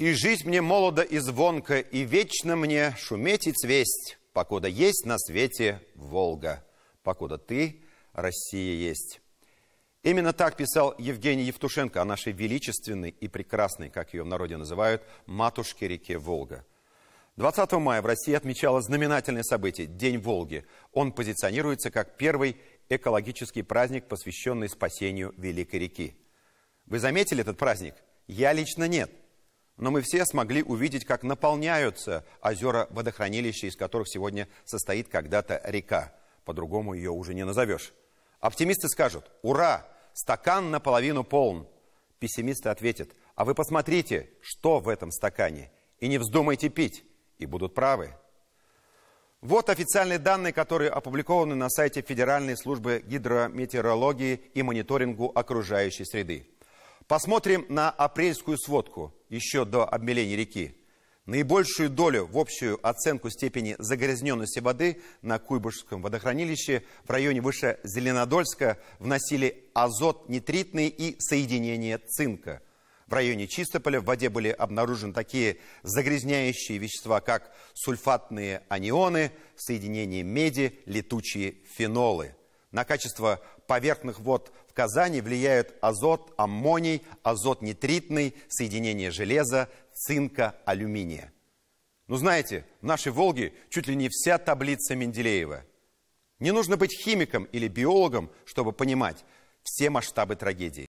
И жить мне молодо и звонко, и вечно мне шуметь и цвесть, покуда есть на свете Волга, покуда ты, Россия, есть. Именно так писал Евгений Евтушенко о нашей величественной и прекрасной, как ее в народе называют, матушке реке Волга. 20 мая в России отмечало знаменательное событие – День Волги. Он позиционируется как первый экологический праздник, посвященный спасению Великой реки. Вы заметили этот праздник? Я лично нет но мы все смогли увидеть, как наполняются озера водохранилища, из которых сегодня состоит когда-то река. По-другому ее уже не назовешь. Оптимисты скажут «Ура! Стакан наполовину полон!» Пессимисты ответят «А вы посмотрите, что в этом стакане, и не вздумайте пить, и будут правы». Вот официальные данные, которые опубликованы на сайте Федеральной службы гидрометеорологии и мониторингу окружающей среды. Посмотрим на апрельскую сводку – еще до обмеления реки наибольшую долю в общую оценку степени загрязненности воды на Куйбышевском водохранилище в районе выше Зеленодольска вносили азот нитритный и соединение цинка. В районе Чистополя в воде были обнаружены такие загрязняющие вещества, как сульфатные анионы, соединение меди, летучие фенолы – на качество поверхных вод в Казани влияют азот, аммоний, азот нитритный, соединение железа, цинка, алюминия. Ну знаете, в нашей Волге чуть ли не вся таблица Менделеева. Не нужно быть химиком или биологом, чтобы понимать все масштабы трагедии.